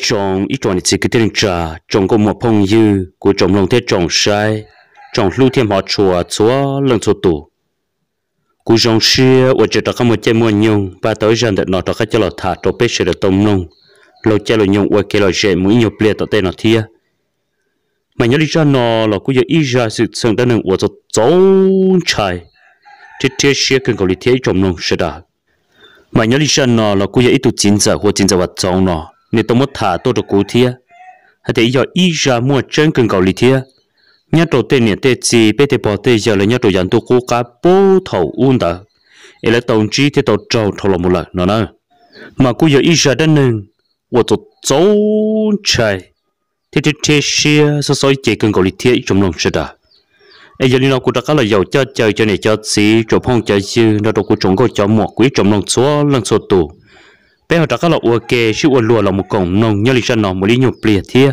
chồng ít chọn chỉ cái tiền trả chồng có một phong yêu, của chồng lòng thế chồng sai chồng lưu thêm họ chùa chúa lần chúa tù cú dòng xia ở chỗ đó có một chơi mua nhung và tới giờ được nó đó cái cho lọ thả cho biết sẽ được tôm nung lâu chơi lọ nhung ở kia lọ dễ mũi nhiều ple tao tên nó thia mà nhớ đi cho nó là cú giờ ít ra sự sừng đã nâng ở chỗ trốn chạy thiết thiết xia cần có lý thế chồng nung sẽ đã mà nhớ đi cho nó là cú giờ ít tụ chín giờ hoặc chín giờ vật trốn nó nên tôi mất thả tôi được cố thia hay để giờ ít ra mua chân cần cầu lì thia nhớ đầu tiên nè tê chỉ bé tê bỏ tê giờ là nhớ đầu dặn tôi cố cả bố thầu uôn đó ấy là tổng chí thì tôi trâu thầu là lại nó nè mà cô giờ ít ra đến nương và tôi trốn chạy thì thế thế xia so soi chỉ cần cầu lì thia trong lòng sẽ đã ấy giờ đi nào cô đã cá là giàu cho chơi cho này cho xí cho phong cho chứ nó đâu cô chúng có cho mỏ quý trong lòng số lần số tù bé họ trả các lọ ua kê chứ ua lùa lọ một cổng nồng nhớ lý cho nó một lý nhục bìa thia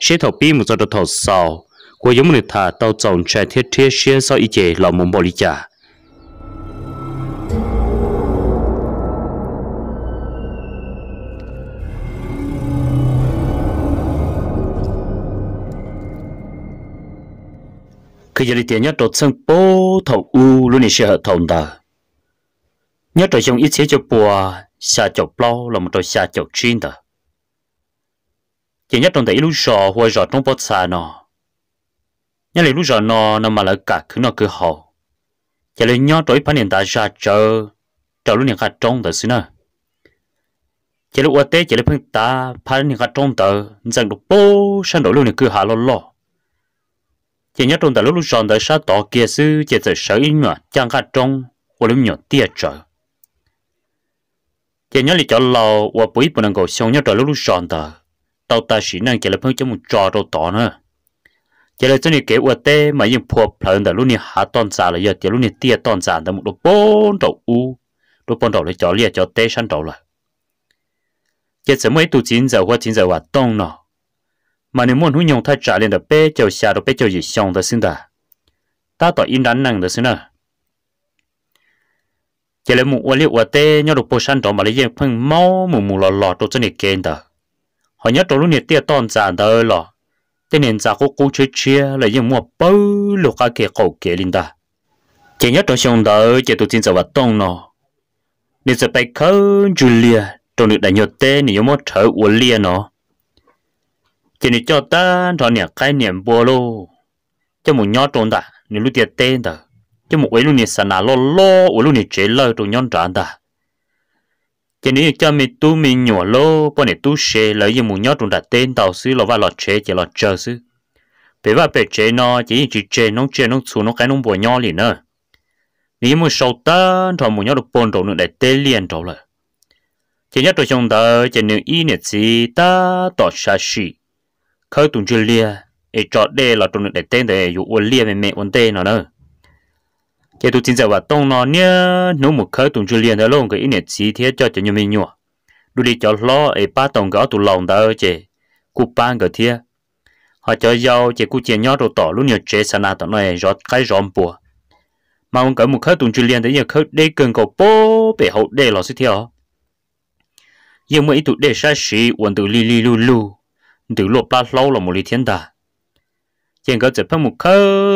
sẽ thọ bi một giờ được thọ sau của giống người thả tàu chồng trẻ thiết thiết sẽ sau ý chế lọ một bộ lý trả khi giờ đi tiền nhất đột sân bố thầu u luôn đi xe hợp thầu đờ nhất ở trong ít chế cho bùa xa chọc bao là một đôi xa chọc chuyên đó chỉ nhất trong đấy lúc giờ hồi giờ trong bớt xa nó nhớ lại lúc giờ nó nó mà lại cả cứ nọ cứ hậu chỉ lấy nhớ đối phản điện ta ra chờ chờ lúc này khát trong đó xứ nữa chỉ lúc ở tế chỉ lấy phun ta phản điện khát trong tờ rằng được bố sang đổi lúc này cứ hạ lo lo chỉ nhất trong đó lúc lúc giờ đó sát tỏ kia sư chỉ sợ sợ ít nữa chẳng khát trong hoặc lúc nhỏ tia trời chỉ nhớ lý cho lò và bụi bùn ngồi xong nhớ trở lúc lúc chọn tờ tàu ta chỉ năng chỉ là phong cho một trò đâu tỏ nữa chỉ là cho nên kế uất tê mà những phù phận tờ lúc này hạ toàn giả là giờ chỉ lúc này tia toàn giả tờ một đồ bốn đầu u đồ bốn đầu lấy cho lia cho tê săn đầu là chỉ sớm mấy tu chín giờ qua chín giờ hoạt động nọ mà nếu muốn hữu nhung thay trả lên tờ bé cho xa đồ bé cho gì xong tờ xin tờ ta tỏ in đắn năng tờ xin tờ chỉ là một uất liệu uất tê nhau được bồi san trong mà lấy gì phun máu mù mù lò lò đồ chân nè kén đó họ nhớ trong lúc nè tiếc tòn giả đó lò tên nhân già cố cố chơi chơi là gì mua bơ lục cá kia cầu kia linh đó chỉ nhớ trong xong đó chỉ tụi chân giờ vật tông nó nè giờ bay khơi Julia trong được đại nhớ tế này yếm một thở vật lia nó chỉ nè cho ta trong nè cái niệm bồ lô cho một nhớ trốn đó nên lúc tiếc tê đó chứ một ấy luôn nè sẵn là lo lo ấy luôn nè chế lơ tụi nhon tràn ta chỉ nếu cho mình tu mình nhỏ lo bọn này tu chế lấy gì muốn nhót tụi đặt tên tàu sư lo và lo chế chỉ lo chờ sư bé và bé chế nó chỉ chỉ chế nó chế nó xuống nó cái nó bùa nhỏ liền nữa nếu muốn sâu tân thì muốn nhót được bồn trong nước để tê liền tụi rồi chỉ nhất tụi chúng ta chỉ nếu ý niệm chỉ ta tỏ xa xỉ khơi tụi chưa liền ไอ้จอดเดลเราตรงนี้เด็ดเต้นแต่อยู่อ้วนเลียไม่เมวันเต้นเนาะ giờ tôi chính giờ và tông nó nhé nếu một khởi tụng chú liền đó luôn cái ý niệm chỉ cho cho nhiều mình nhua đu đi cho lo ấy ba tông gõ tụ lòng đó chứ cụ ba cái thế họ cho giàu chỉ cụ chỉ nhỏ đồ tỏ luôn nhiều chế sản nào tao nói rõ cái rõ bùa mà ông cái một khởi tụng chú liền thì giờ khởi đây cần có bố bể hậu đây là sự theo nhưng mà ít tụ để sai sĩ vẫn từ li li lu lu từ lộp ba lâu là một lý thiên đà 现个这喷木口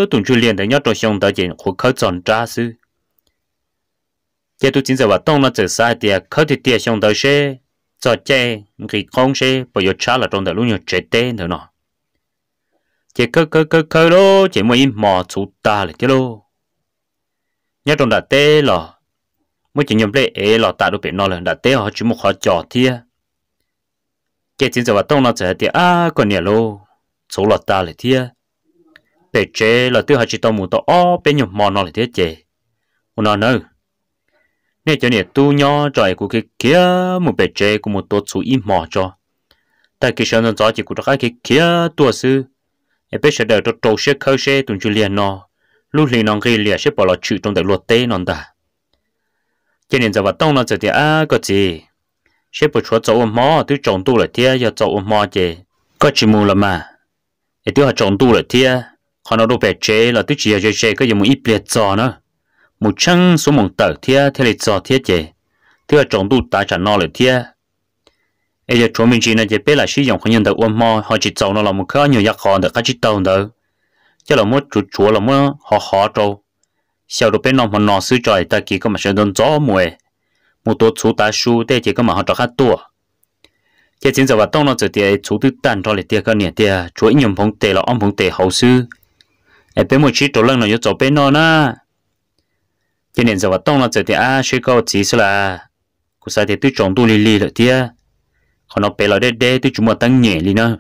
动住脸的要着胸的见虎口长扎丝。这都今在话动了这啥的，口的的胸的些，做这给空些不要吃了中的路要绝对的呢。这口口口口咯，这么一毛粗大了的咯，要中的对了，我今年不来老大都别闹了，那对好只么好交的。这今在话动了这的啊，过年咯，粗了大了的。để chế là tiêu hạt chỉ tao muốn tao ó bên nhục mò nó là thế chế ôn nó nơ nè cho nè tu nhỏ trời của cái kia một bề chế của một tốt số im mò cho tại cái sáng giờ chỉ của các cái kia tua sư em biết sẽ đợi cho trâu sẽ khơi sẽ tuần chú liền nó lúc liền nó gây liền sẽ bỏ lọ chữ trong đại luật tế nó ta cho nên giờ vào tông nó giờ thì à có gì sẽ bỏ chúa cháu ôm mò thứ chồng tu lại thế giờ cháu ôm mò có chỉ mù là mà để thứ họ chồng tu lại thế họ nó đâu bẻ chế là tức chỉ chế chế cái gì một ít liệt giò nữa một chân số mộng tờ thiê, theo liệt giò thia chế thưa trọng tu tá chả nó lại thiê, ấy giờ chúng mình chỉ là chế bé là sử dụng không nhận được ôm mò họ chỉ giàu nó là một cái nhiều giặc họ được cái chỉ tàu nữa chứ là một chuột chúa là một họ họ trâu sau đó bé nó mà nó sử tròi ta kỳ có mà sẽ đơn gió mùi một tổ chú tá su để chế có mà họ cho khách tua cái chính giờ và tông nó chỉ để chú tư tàn cho liệt thiê cái nè thiê chú nhầm phong tề là ông phong tề hậu sư ai bé một chỉ tổ lăng nó yếu chỗ bên nó na cho nên giờ tông nó giờ thì à sẽ có chỉ số là cụ sai thì tôi trồng tu lì lì rồi tia còn nó bé là đê đê tôi chúng mà tăng nhẹ lì nữa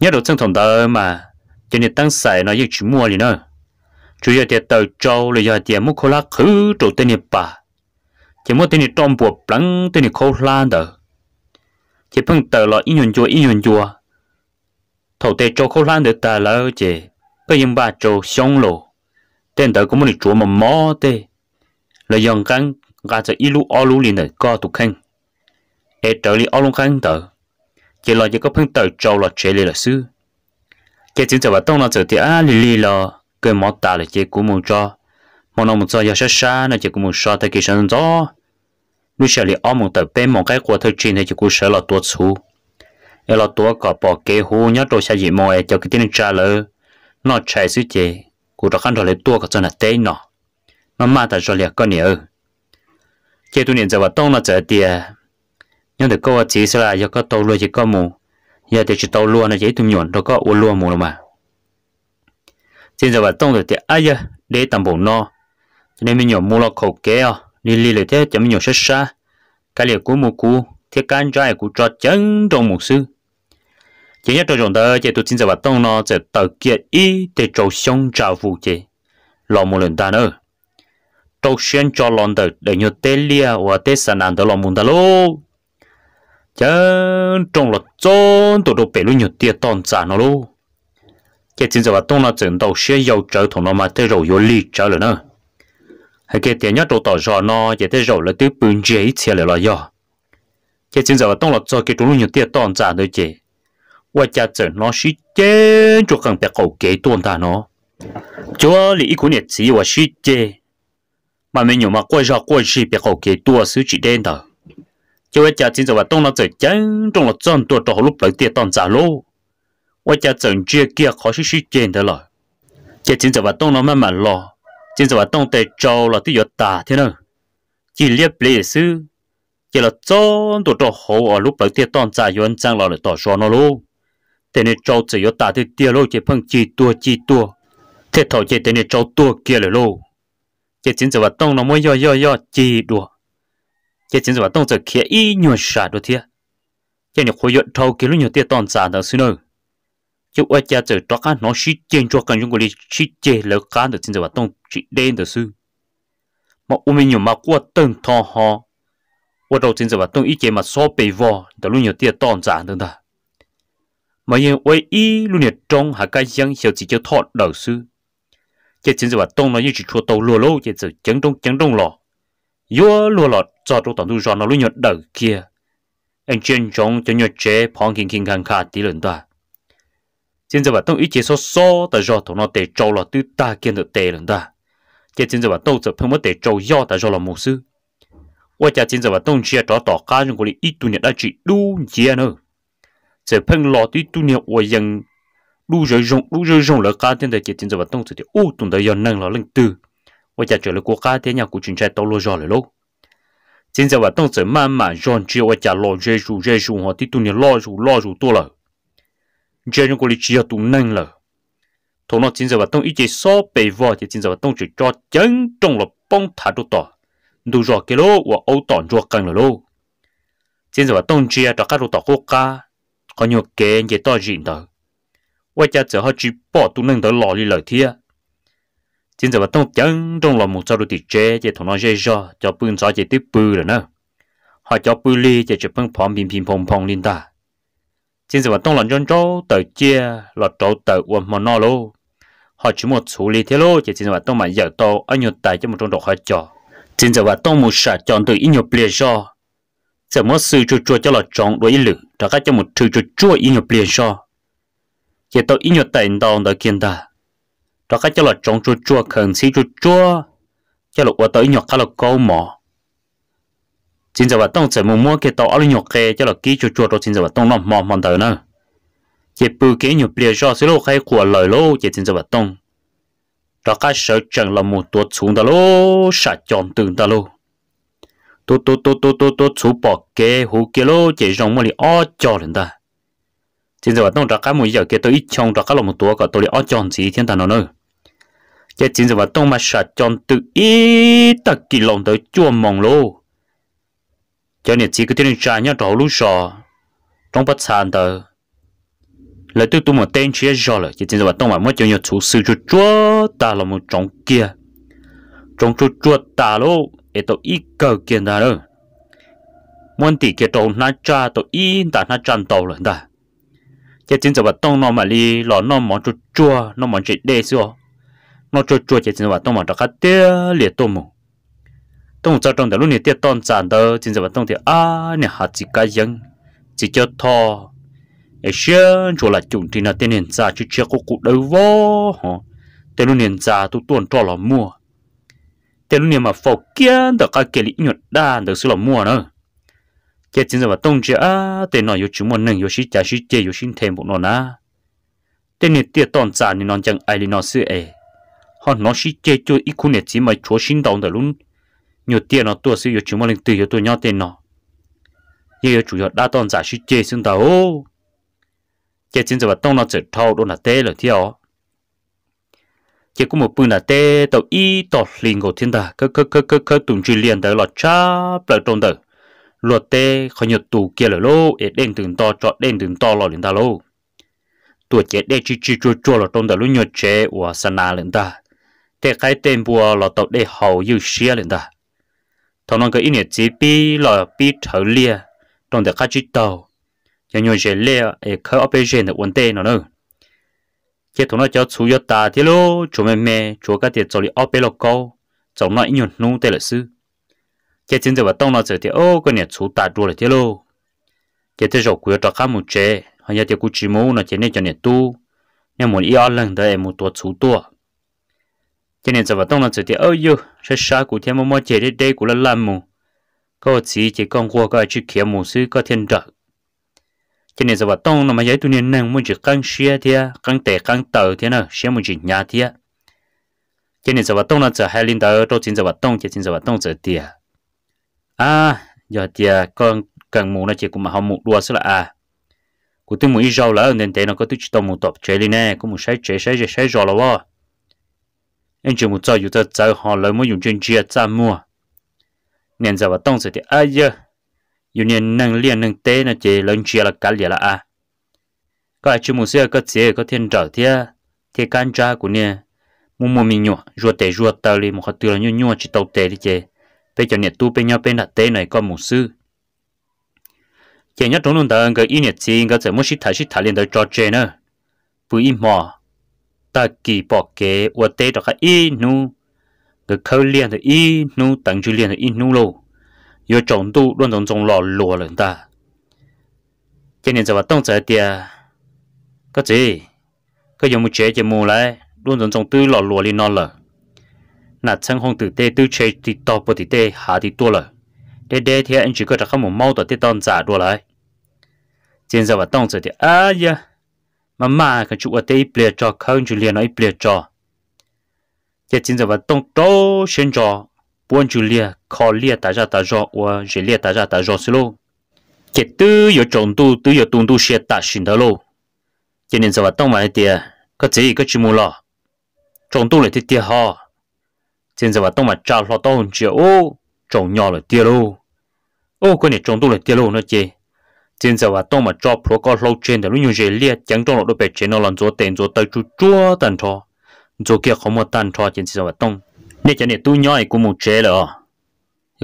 nhớ đồ chân thòng tờ mà cho nên tăng xài nó yêu chúng mua lì nữa chủ yếu thì tờ châu là do tiền mua khô lá khứ trụ tên nhật bà chỉ mua tên nhật trong bộ lắng tên nhật khô lá tờ chỉ phân tờ là in nhuận chùa in nhuận chùa thầu tê châu khô lá được tờ là chỉ bây giờ bà trâu xong lộ tên đó có một chỗ mà mò tê là dòng căng gà cho ít lũ ô lũ liền này co tụ khăn ế trở đi ô lũ khăn đó, chỉ là chỉ có phân tờ trâu là chế lì là sư chỉ chính cho bà tông là từ thì á lì lì là cái mỏ tà là chỉ của một cho một năm một cho giờ sẽ xa nó chỉ của một sao thì kỳ sản gió lúc sau lì ô một tờ bên một cái của thời trình này chỉ của sở là tuột xuống ế là tuột cả bỏ kế hô nhớ đồ xa gì mò ế cho cái tiếng trả lời nó chạy suy chế cụ đó khăn rồi lấy tua cả cho nó tê nó nó mà ta cho liệt con nhiều chế tu niệm giờ vào tông nó giờ tiề nhưng được câu chỉ sẽ là do có tàu luôn chỉ có mù giờ thì chỉ tàu luôn nó chỉ tu nhuận đâu có u luôn mù mà trên giờ vào tông được thì ai giờ để tầm bụng nó cho nên mình nhổ mù lo khẩu kế à đi li lại thế cho mình nhổ sát xa cái liệt cú mù cú thiết can trai cú trót chân trong một sư chỉ nhất trong đó chỉ tôi chính là hoạt động nó chỉ tạo kiện ý để cho sống trả vụ chỉ lo một lần ta nữa tôi xuyên cho lần đầu để nhớ tê và tê sản đó lo muốn ta trong là chôn tụi đồ bể luôn nhớ tiền toàn trả nó luôn chỉ chính là hoạt động nó chỉ đầu xe dầu thùng mà tê rồi vô lý trở lại nữa cái tiền nhất đồ tỏ rõ nó chỉ tê rồi là tứ bưng dễ chia lại là do chính là hoạt động là cho cái chúng luôn nhớ tiền toàn trả thôi chỉ 我家整那时间就更别搞给断他呢。这里一股日子我时间，慢慢有嘛过上过去别搞给多手机电的。就我家今早我动了这真动了真多到路白天当咋喽？我家整这个好是时间的了，这今早我动了慢慢了，今早我动得着了都要打的呢。chỉ liếc lệ sư chỉ là cho đồ đồ hồ ở lúc đầu tiên toàn trả yon trang lo để tỏ cho nó luôn thế này cháu chỉ có tả thì tia lô chỉ phân chỉ tua chỉ tua thế thôi chỉ thế này cháu tua kia là lô chỉ chính giờ vào tông nó mới yo yo yo chỉ đùa chỉ chính giờ vào tông giờ kia y nhuận sả đùa thiệt chỉ này khối yết thầu kia lúc nhiều tia toàn giả đó xin ơi chứ ở cha giờ đó cá nó xí chê cho cần chúng gọi xí chê lỡ cá được chính giờ vào tông chỉ đen được sư mà u minh nhiều mà qua từng thò họ qua đầu chính giờ vào tông ý chế mà so bề vò đó lúc nhiều tia toàn giả được đó mà yên với ý luôn nhiệt trong hạ cái dân hiểu chỉ cho thọ đầu sư chỉ chính là tông nó như chỉ chua tàu lùa lô chỉ chỉ chấn đông chấn đông lò yo lùa lò cho trong tổng thu giòn nó luôn nhiệt đầu kia anh chuyên trong cho nhiệt chế phong kinh kinh khang khá tí lần ta chính là tông ý chỉ so so ta do tụi nó để trâu lò tư ta kiên được tề lần ta chỉ chính là tông tập phương mới để trâu do ta do là mù sư 我家今朝把东西找到家人过来，一度呢，那只东西呢。这碰老的多年我用，路热用路热用了，家庭的接近这个动作的，我懂得要弄了弄多，我家觉得国家的伢古军在道路上了喽。现在我动作慢慢让只我家老热入热入哈，的多年老入老入多了，这人过来只要都弄了。同那现在我动一节少被话的，现在我动就抓真中了帮他都到，都绕给喽，我偶当抓干了喽。现在我动只要抓干都到国家。có nhiều kế như to dịn đó quay cha chở họ chỉ bỏ tu nâng tới lò đi lời thia chính giờ mà tông chẳng trong lòng một sao đồ tịt chế chỉ thằng nó dễ do cho bưng gió chỉ tiếp bư rồi nè, họ cho bư ly chỉ chụp bưng phom bìm phim phồng phồng lên ta chính giờ mà tông lòng chân trâu tới chia lọt trâu tới uốn mà no lô họ chỉ một số ly thế lô chỉ chính giờ mà tông mà giờ to anh nhột tài cho một trong đồ họ cho chính giờ mà tông một sả chọn từ ít nhiều pleasure sẽ mất sự chua chua cho lọ trọng đối lử đã các cho một thứ chua chua ý nhập liền so chỉ tôi ý nhập tại đó đã kiên ta đó các cho lọ trọng chua chua khẩn xí chua chua cho lọ là tôi nhập các lọ câu mỏ chính giờ bà tông sẽ mua mua cái tàu ở nhập kê cho lọ ký chua chua đó chính giờ bà tông nó mỏ mòn tới nữa chỉ bự kế nhập liền so xí lô khai của lời lô chỉ chính giờ bà tông đó các sợ chẳng là một tuột xuống ta lô sạch chọn từng ta lô kê lô 都都都都都都出宝给胡给喽，这让我哩二叫人的。现在话动着干么要给都一枪着干了么多个，都哩二将子一天谈了呢。这现在话动嘛啥将都一大几浪都做梦喽。cho nên chỉ có tiếng trả nhau đầu lúc sò trong bất sản tờ lời tôi tôi một tên chia rõ là chỉ chính là tông mà mới cho nhiều chủ sư chúa ta là một trong kia trong chú chúa ta lô eto i cờ kia na đó muốn tỷ kia trâu na cha to i ta na chan tàu lần ta chỉ chính giờ tông nó mà li lò nó món chua chua nó món chỉ đê xíu nó chua chua chỉ chính giờ tông món cho khách tê liệt tôm mù tông cho trong đó lúc này tê tông sản đó chính giờ tông thì à nè hạt chỉ cá dân chỉ cho thò ở trên chỗ là chúng thì là tên nền giả chứ chưa có cụ đâu vô tên nền giả tu tuần cho là mua thế lúc mà phổ kiến được các cái lý nhuận đa được sự là mua nữa cái chính là tông chia thế nó yếu chúng mình nên yếu sĩ trả sĩ chế yếu sĩ thêm bộ nó na thế nên tiệt toàn giả nên nó chẳng ai đi nó sự ấy họ nó sĩ chế cho ít khu này chỉ mà chúa sinh động được luôn nhiều tiền nó tua sự yếu chúng mình tử yếu tôi nhau tiền nó yếu chủ yếu đa toàn giả sĩ chế sinh đầu cái chính là tông nó chỉ thâu đó là tê là theo chỉ có một bữa nào tê tàu y tỏ liền của thiên ta cứ cứ cứ cứ cứ tụng truy liền tới lọt cha lọt trôn tử lọt tê khỏi nhật tù kia là lô để đen từng to cho đen từng to lọt liền ta lô tuổi chế đê chi chi chua chua lọt trôn tử lúc nhật chế của na liền ta tê cái tên bùa lọt tàu đê hầu yêu xia liền ta thằng nó cái ý niệm chỉ bi lọt bi thở lia trôn tử cái chi tàu nhà nhồi chế lia để khơi ở bên trên là vấn đề nó nữa khi thằng nó cho chú yo ta thì lô chú mẹ mẹ chú cái tiền cho đi ở bên lô câu cháu nó nhổn nu tê là sư chế chính giờ và tông nó chơi thì ô cái này chú ta đua là thế lô chế thế rồi quê cho cá một chế hay nhà thì cú chỉ mù nó chế này cho nhà tu nhà muốn yêu lần đời em một tuột chú tua khi này giờ và tông nó chơi thì ô yo sẽ sa cú thêm một mò chế để đây cú là làm mồ, có chỉ chỉ con qua cái chữ kia mồ sư có thiên trợ cho nên giờ tông nó mà giải tụi nên năng muốn chỉ căng xia thì căng tệ căng tờ thì nó xia muốn chỉ nhà thì cho nên giờ tông nó giờ hai linh tờ tôi xin giờ tông chỉ xin giờ tông giờ thì à giờ thì con cần mù nó chỉ cũng mà không mù đua xí là à cụ tôi muốn rau lỡ nên thế nó có tôi chỉ tông mù tập chế đi nè cũng muốn sai chế sai chế sai rau là anh chỉ muốn cho dù tôi giờ họ lấy muốn dùng chân chia ra mua nên à, giờ tông giờ thì ai giờ chia có ai chú mua xe có chế có thiên trở thế thế can cha của nè mua mua mình nhọ ruột tệ ruột tao li một tư là nhọ nhọ chỉ tàu tệ đi chơi bây giờ nhiệt tu bây nhau bên đặt tệ này có một sư chơi nhất trong luôn đó cái ý nhiệt gì cái chơi mua xí thải xí thải liền tới trò chơi nữa bự im mò ta kỳ bỏ kế và tệ đó cái ý nu cái khâu liền thì ý nu tặng chú liền thì ý nu luôn 有重度运动中老老人的。今年在活动在的，个子，个有木节节目来，运动中都老老的那了。那称红对对对切的到不对对下的多了，对对天俺几个在看木猫的对当咋多来？今在活动在的，哎呀，妈妈个就我对一别着，看就连那一别着。也今在活动都先着。buôn chú lia khó lia ta ra ta rõ và dễ lia ta ra ta rõ xí lô chỉ tư yếu trọng tu tư yếu tung tu xe ta xin đó lô cho nên giờ tông mà tiề có gì có chim mua lọ trọng tu lại thì tiề ho cho nên giờ tông mà trao lọ tông chỉ ô trọng nhỏ là tiề lô ô cái này trọng tu là tiề lô nó chê nên giờ và tông mà cho pro có lô trên để lúc nhiều dễ liệt chẳng trọng lọ đôi bể trên nó làm chỗ tiền chỗ tay chú chua tàn thọ chỗ kia không một tàn thọ nên giờ và tông nè cho nè tu nhoi cũng một chế rồi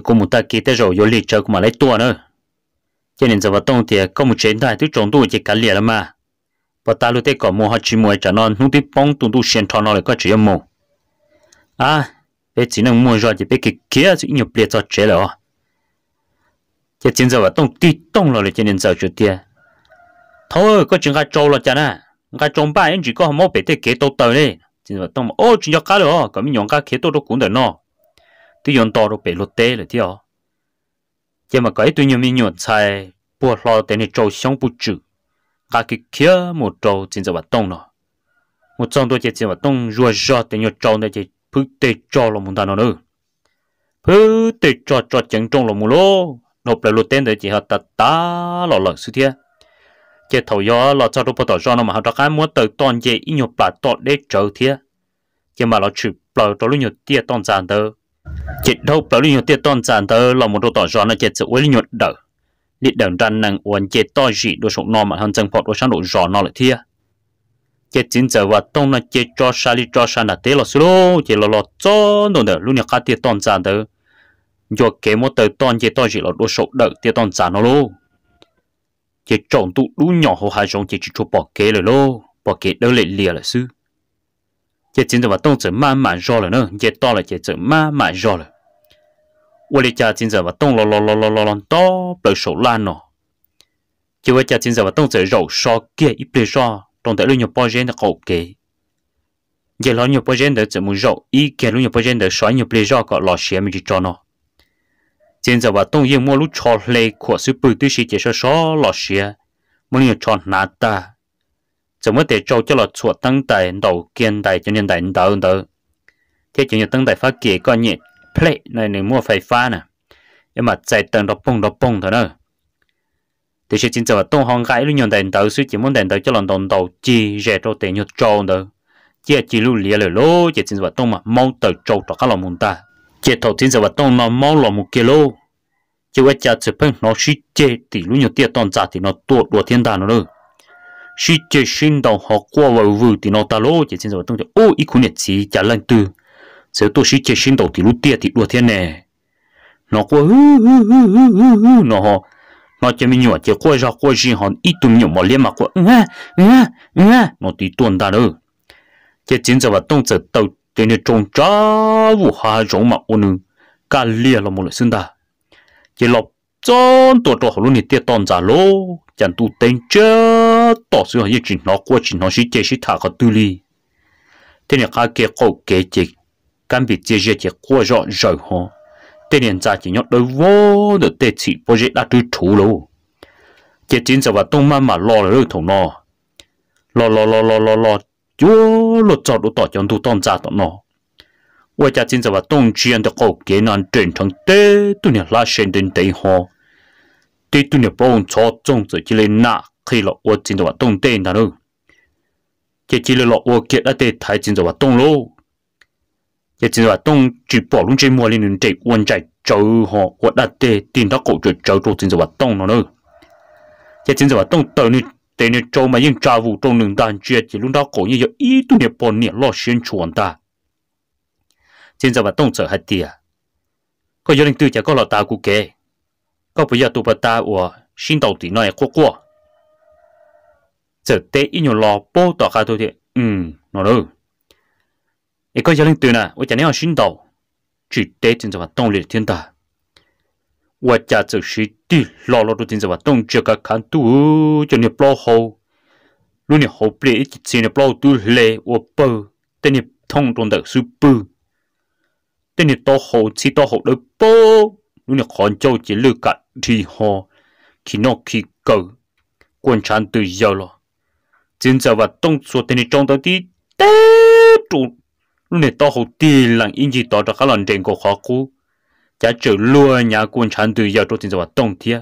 cũng một ta kia tới rồi vô liệt chơi cũng mà lấy tua nữa cho nên giờ vào tông thì có một chế đại thứ trống tu chỉ cả liệt mà và ta lúc thế còn mua họ chỉ mua cho nó không đi bông tu tu xuyên thọ nó lại có chỉ mua à bé chỉ năng mua rồi thì bé kia kia chỉ nhập liệt cho chế rồi cho nên giờ vào tông tí tông rồi cho nên giờ chủ tiền thôi có chuyện cái trâu rồi, chả nè cái trống ba anh chỉ có một biết thế kế tàu tàu đấy chính là tông ô chúng ta cá rồi có mình nhọn cá khế tôi đâu cũng được nó tôi nhọn to bị lột tê rồi thì ó mà cái tôi nhọn mình nhọn xài bùa lo tên này trâu xong bút chữ cá cái một trâu chính là tông nó một trong tôi chỉ chính là tông rùa rùa tên nhọn này chỉ phứ tê cho là muốn ta nó nữa phứ tê cho cho chẳng trông là muốn lô nộp lại để chỉ hợp ta ta lọ lợn sự chế thầu gió lo cho đồ bộ tỏ do nó mà họ cái muốn tới toàn chế ít nhiều bà tọt để trở thiệt chế mà lo chụp bờ đó lúc nhiều tiệt toàn giàn đó, chế đâu bờ lúc nhiều tiệt toàn giàn tơ là một đồ tỏ do nó chế sự uế nhiều đỡ lít đường răn năng uốn chế to gì đồ sống nó mà hơn chân phật đồ sáng đồ rõ nó lại thiệt chế chính giờ và tông nó chế cho xa li cho xa là thế là xí lô chế lo lo cho nó đỡ lúc nhiều cá tiệt toàn giàn đó, do cái muốn tới toàn chế to gì là đồ sống đỡ tiệt toàn giàn nó luôn chỉ chọn tụ đủ nhỏ hồ hai giống chỉ chỉ cho bỏ kế rồi lô bỏ kế đâu lệ lìa là sư chỉ chính giờ mà tông chỉ ma mà rõ rồi nữa chỉ to là chỉ chỉ ma mà cho nó. 现在话东西莫路炒嘞，可是不对是介绍少老些，没有炒哪的，怎么得找叫了错当代到现代今年代到到，thế chỉ như 当代 phát triển có nhẹ play này này mua phải phá nè, nhưng mà chạy tăng đó bông đó bông thôi nữa. thì sự chính là tông hàng cái lúc nhận đại đầu suy chỉ muốn đại đầu cho lòng đồng đầu chỉ rẻ cho tiền nhiều trâu nữa, chỉ chỉ lưu lìa lời chỉ chính là tông mà mong từ trâu cho các lòng muốn ta chế thầu tiền giờ vật tông nó mau lò một kilo chế vật chặt chế phân nó xí chế thì lũ nhiều tiền tòn giả thì nó tuột đùa thiên đàn nó nữa xí chế xin đầu họ qua vào vừa thì nó ta lô chế tiền giờ vật tông chế ô ít khu nhiệt gì trả lên từ sẽ tôi xí chế xin đầu thì lũ tiền thì đùa thiên nè nó qua hư hư hư hư hư hư nó họ nó chế mình nhỏ chế qua ra qua gì hòn ít tụm nhiều mà liên mà qua nghe, nghe, nghe, nó tí tuần ta nữa chế tiền giờ vật tông chế đầu trông hà tổ lô, chẳng tu tên chớ tỏ sự hay chỉ nó qua chỉ nó chỉ chế chỉ thả cái tư li thế nên cái kia cậu kế chế căn bị chế chế chế qua rõ rồi hả thế nên ra chỉ nhớ đôi vô được tê chỉ bao giờ đã tư chủ lô chế chính giờ và tông mà mà lo rồi thằng nọ, lo lo lo lo lo lo chúa lột cho lột tỏ chân thu tôn giả tỏ nó vậy cha chính là tông chuyên được cầu kiến nạn truyền thằng tế tu nhà la sen đến tế họ tế tu nhà bông cho trông rồi chỉ lên nạ khi lọ ô chính là tông tế nào đâu chỉ chỉ là lọ ô kiệt đã tế thái chính là tông lô cái chính là tông chỉ bỏ luôn chỉ mua lên đến tế quân chạy châu họ ô đã tế tin đã cầu cho châu cho chính là tông nó đâu cái chính là tông tới thế nên châu mà những trà vụ trong đường đàn chuyện chỉ lúc đó cổ như giờ ý tu niệm bọn niệm lo xuyên chuẩn ta trên giờ bà tông sợ hạt tiề có gia đình tư chả có lọ ta cụ kể có bây giờ tụ bà ta của xin đầu tỷ nói quốc quốc giờ tế ý nhiều lo bố tỏ ra thôi thì ừ nó đâu ấy có gia đình tư nè ôi chả nếu xin đầu chỉ tế trên giờ bà tông liệt thiên ta ว่าจะจะสิทธิ์ลอลอดูจริงๆว่าต้องเจอกับขันตัวจะเนี่ยปล่อยหูลุนเนี่ยหูเปลี่ยนจิตใจเนี่ยปล่อยตัวเลยว่าเปล่าแต่เนี่ยท้องตรงเด็กสุดเปลแต่เนี่ยโตหูชิดโตหูเลยเปล่าลุนเนี่ยขอนเจ้าจะเลิกกันทีหอขีนอกขีเกอกวนฉันตัวนยาวล่ะจริงๆว่าต้องสวดแต่เนี่ยจ้งตัวที่เต้ตัวลุนเนี่ยโตหูตีหลังอินจีต่อจากขั้นเด่นก็ขากู chả trừ lúa nhà quân chăn từ giờ trong tiền giờ đông thiệt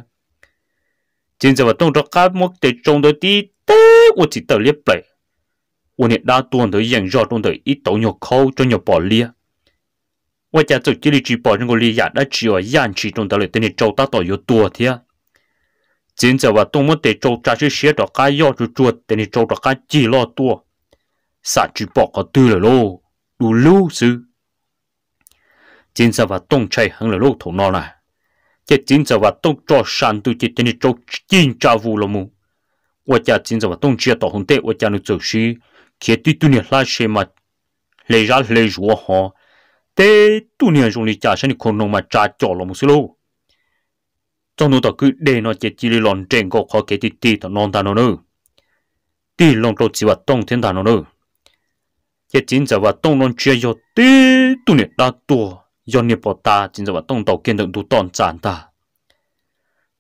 tiền giờ đông cho các mốc để trong đôi đi tế của chỉ tờ liếp bảy quân hiện đã tuần tới dành do trong đời ít tàu nhọc khâu cho nhọc bỏ lia và chả tổ chỉ bỏ trong cái lia đã chỉ ở dàn chỉ trong đời tên này trâu ta tỏ yếu tua thiệt đông mốc để trâu cha chữ xé đó cái yếu chú chuột tên này trâu đó cái sản chỉ bỏ có tư là lô đủ lưu chính giờ và tông chạy hẳn là lúc thủ nó này chỉ chính giờ và tông cho sản tu chỉ tên cho chính cha vụ lo mu và cha chính giờ và tông chia tổ hùng tệ và cha nó chủ sĩ khi tu tu nhiệt lại xem mà lấy ra lấy rùa họ thế tu nhiệt dùng lý cha sẽ đi con nông mà cha cho lo mu xí lô trong nụ tờ cứ để nó chỉ chỉ lòn trên có khó cái tí tí tờ non ta nó nữa tí lòn trâu chỉ và tông thiên ta nó nữa chỉ chính giờ và tông non chia cho tí tu nhiệt đã tua ยนเนปตาจินจาว่าต้องตกเกฑ์ดูตอนจานตา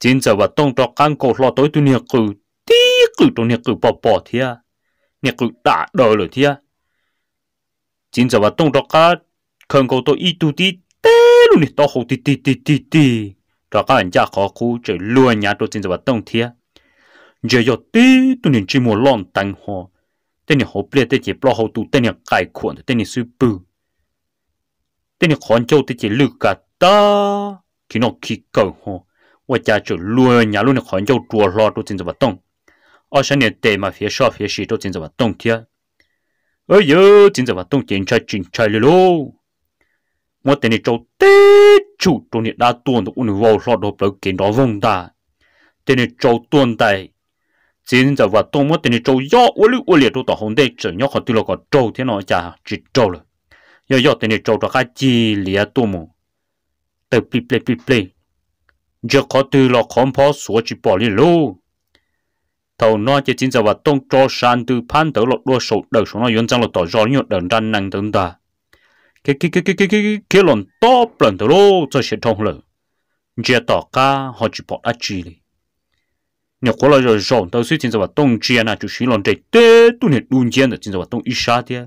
จินจาว่าต้องตอกกังโกรอตัวตัวเนี่ยกือตีกือตัวเนี่ยกือปอปอเทียเนี่ยกือตาดอเลยเทียจินจาว่าต้องตอกกังเคิงโกตัวอีตุตีเต้ลุนี่ต่อหกตีตีตีตีตีตอกังจะขอคู่จะล้วนยาตัวจินจาว่าต้องเทียจะยอตีตัวเนี่ยจิมัวล่อนตังหัวเต้เนี่ยหัวเปลี่ยเต้เจ็บปลอหัวตวเต้เนี่ยไก่ขวนเต้เนี่ยซื้อปื้อ tên này khón châu thì chỉ lừa cả ta khi nó khi cầu ho, và cha chủ luôn nhà luôn này khón châu chùa lo tôi chính là tông ở sáng này tệ mà phía sau phía sau tôi chính là tông kia ơi giờ chính là tông chính trai chính trai lô, mà tên này châu tê chủ tôi này đã tuôn được ôn vào lo đồ bầu kiến đó vong ta tên này châu tuôn tại chính là tông mà tên này châu gió ô lưu ô liệt tôi tỏ hồn đây chỉ nhau họ tiêu là có châu thế nó chả chỉ châu rồi to lia 要要等你找着个几里多么，得比比比比，这可对了恐怕说起不利喽。头那就今朝话东招山都攀头落落手 đầu xuống nó yến trang lột tỏ rõ nhột đằng răn năng tấn ta cái cái cái cái cái cái cái lần to lần đầu lô cho sẽ thông lợ chia tỏ ca họ chỉ bỏ đã chi đi nhờ có lo rồi rộn tao suy chính giờ vào tông chia na chủ sĩ lần đây tê tu nhiệt đun chiến được chính giờ vào tông ít xa thế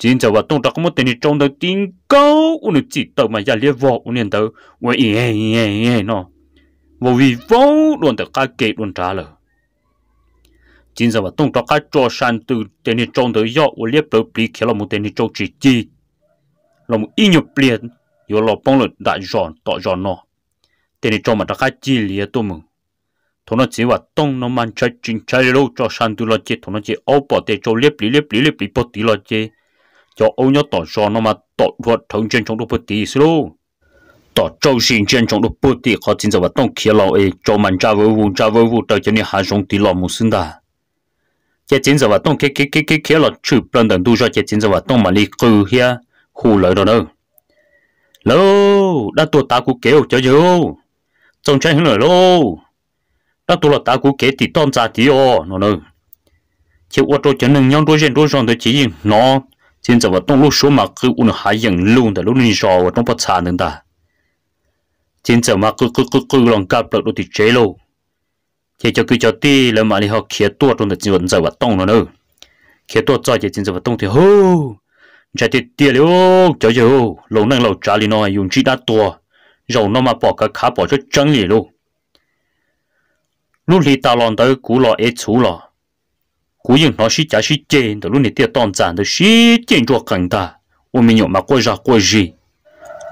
今朝我东着，我等你中的顶高，我能记得嘛？压力我，我念头，我耶耶耶喏，我为我乱的卡给乱炸了。今朝我东着卡做山头，等你中的药，我列不比起了么？等你做自己，那么一年变，有老帮了大让大让喏，等你做嘛？大卡积累多么？thằng nó chỉ ว่า tông nó mang chơi chính chơi lâu cho sang tu lo chơi thằng nó chỉ ốp bỏ cho liếp lý liếp lý liếp lý bỏ tí cho ông nhớ tỏ cho nó mà tỏ vật thống trên trong đô bút tí xí lô tỏ trâu xin trên trong đô bút tí khó chính giờ vật tông kia lò ấy cho mình cha vô vụ cha vô vụ tao cho nên hai dòng tí lò mù xứng đà chế chính giờ vật tông kia kia kia kia kia lò chữ plan đằng đua cho chế chính giờ vật tông mà đi cư hia khu lợi đó đâu lô đã tôi ta cũng kéo cho nhiều trong tranh nữa lô đã tôi là ta cũng kéo thì tôn giá tí ô nó nữa chịu ô tô chân nâng nhau đôi chân đôi dòng tới chỉ nó 现在我东路说嘛，去我们还养路的，路你说我东不差能的。现在嘛，去去去去，让搞不落的这路，现在去叫地了嘛，你好开多中的就在我东了呢，开多早就现在我东的好，这的地了，这就老能老家里呢用几大多，肉那么把个卡把就整理了。lúc lì ta lon tới cú lò ế chú lò 古人他是家是见的，路你爹当站的是见着更大，我们有嘛过啥过日，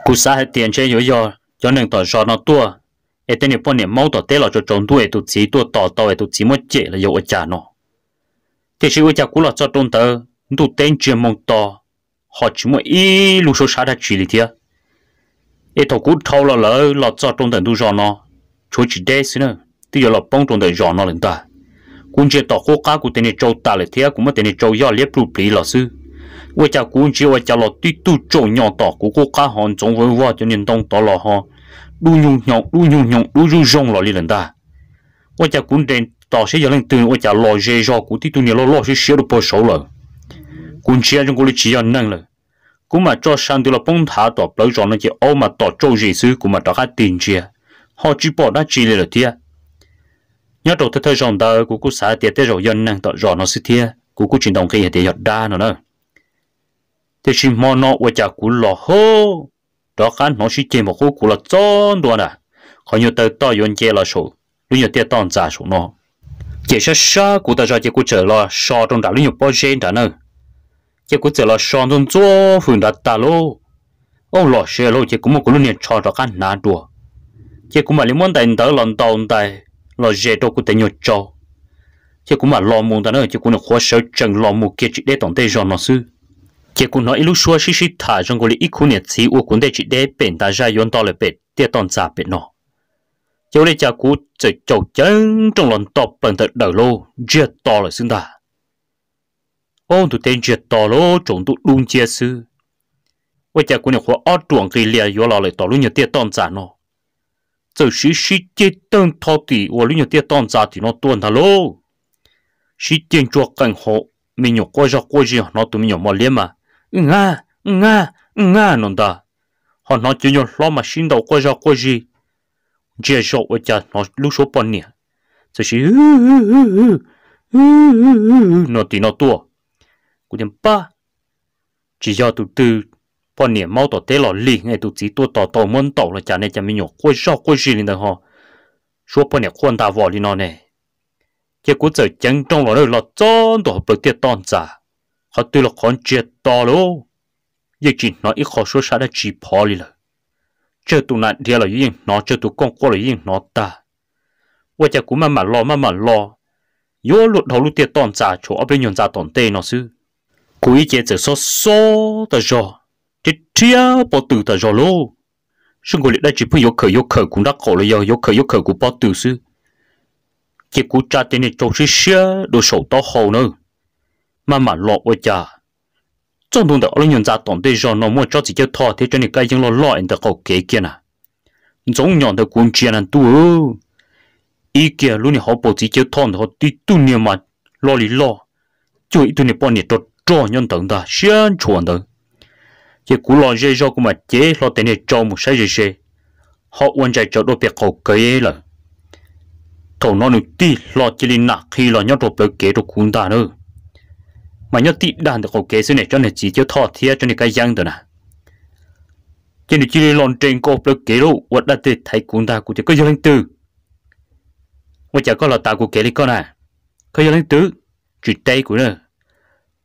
古啥还点钱有要要能到啥那多，一等你半年毛到得了就中度也都几多到到也都几么接了有我家呢，但是我家古老早中头都等节目到，好只么一路说啥的距离的。一头骨头了了，老早中等都热闹，出去带些呢，都要老帮中的热闹人的。cũng chỉ tỏ khô cá của tên châu ta là thế cũng mà tên châu ya liếp lụp lý là sư vậy cha cũng chỉ vậy cha là tuy tu châu nhỏ tỏ của khô cá hòn chống với vợ cho nên đông tỏ là họ đu nhung nhọn đu nhung nhọn đu du rong là lý lần ta vậy cha cũng đến tỏ sẽ giờ lên từ vậy cha lo dễ do của tí tu nhiều lo lo sẽ xíu được bao số rồi cũng chỉ trong cái chỉ là năng rồi cũng mà cho sang từ là bông thả tỏ lấy cho nó chỉ ô mà tỏ châu gì sư cũng mà tỏ khác tiền chia họ chỉ bỏ đã chỉ là thế nhớ đầu thời thời rồng đời của cụ xã tiệt tế rồi dân năng tọt rõ nó xí thiê của cụ chuyển động khi tiệt giọt đa nữa nữa thì chỉ mò nọ qua chả cụ lò hô đó khán nó chỉ chê một khu cụ là tròn đùa nè khỏi nhiều tới to yon chê là số lúc nhiều tiệt tòn giả số nó chỉ sẽ xa cụ ta cho chỉ cụ chơi lo so trong đảo lúc nhiều bao gen đã nữa chỉ cụ chơi lo so trong chỗ phun đặt ta lô ông lo xe lô chỉ cũng một cái luôn nhiệt tròn đó khán nà đùa chỉ cũng mà liên muốn tay tới lần tàu tay lo dễ đâu cũng thấy nhiều cho chứ cũng mà lo mù ta nữa chứ cũng nó khó sợ chừng lo mù kia chỉ để tổng tê giòn nó sư chứ cũng nói lúc xưa xí xí thả trong cái ít khu nhiệt xí u cũng để chỉ để bền ta ra yon to là bền tiệt toàn giả bền nó chứ để cha cú chỉ chầu chân trong lòng to bằng thật đầu lô chia to lại xứng ta ông tụi tên chia to lô chúng tụi luôn chia sư với cha cú này khó ót chuồng kỳ lìa yếu lo lại to luôn nhiều tiệt toàn giả nó 走是世界灯托底，我另有点当咋的那断它喽。世界做更好，没有国家国家那都没有么脸嘛，嗯啊嗯啊嗯啊弄的，好那就用那么新的国家国家，介绍我家那六十八年，这是呜呜呜呜呜呜那的那多，古点吧，只要都都。phần nè mau tổ tế lọ li ngay tụ chỉ tụ tổ tổ muốn tổ là cha này cha mình nhổ quay sao quay gì nên họ số bọn nè quan ta vò đi nó nè chỉ cú giờ chân trong lọ rồi lọ tròn tổ bực tiệt tòn giả họ tuy là con chết to luôn, vậy chỉ nói ít khó số sao đã chỉ phá đi rồi chờ tụ nạn đi là yên nó chờ tụ con qua là yên nó ta vậy chả cú mà mà lo mà mà lo yếu lụt đầu lụt tiệt tòn giả chỗ ở bên nhon giả tòn tê nó sư cú ý chế giờ số số tờ rồi chỉ chia bỏ từ ta cho lô xong rồi lại chỉ phải yêu khởi yêu khởi cũng đã khổ rồi yêu khởi yêu khởi cũng bỏ từ sư chỉ cú cha tên này trông xí xía đồ sổ to hồ nữa mà mà lọ với cha trong đường đó lấy nhân gia tổng tế cho nó mua cho chỉ cho thọ thế cho nên cái những lo lọ anh ta có kế kia nè trong nhà theo cuốn chia nên tu ý kia luôn này họ bỏ chỉ cho thọ họ đi tu niệm mà lo lý lo chú ý tu niệm bỏ niệm cho cho nhân tầng ta xuyên chuẩn tầng chỉ cú lo dây do của mà chế lo tên này cho một sai gì gì họ uốn chạy cho đôi việc cầu kế là cầu nó nụ ti lo chỉ linh nặng khi lo nhóc đồ bờ kế đồ cuốn ta nữa mà nhóc ti đàn được cầu kế xí này cho nên chỉ cho thọ thiệt cho nên cái giang đó nè trên nên chỉ linh lon trên cô bờ kế đồ vật đã thấy thấy cuốn ta cũng chỉ có giờ lên từ mà chả có là ta của kế đi con à có giờ lên từ chuyện tay của nữa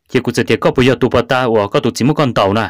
chỉ của sẽ thiệt có bây giờ tụ bà ta hoặc có tụ chỉ một con tàu nè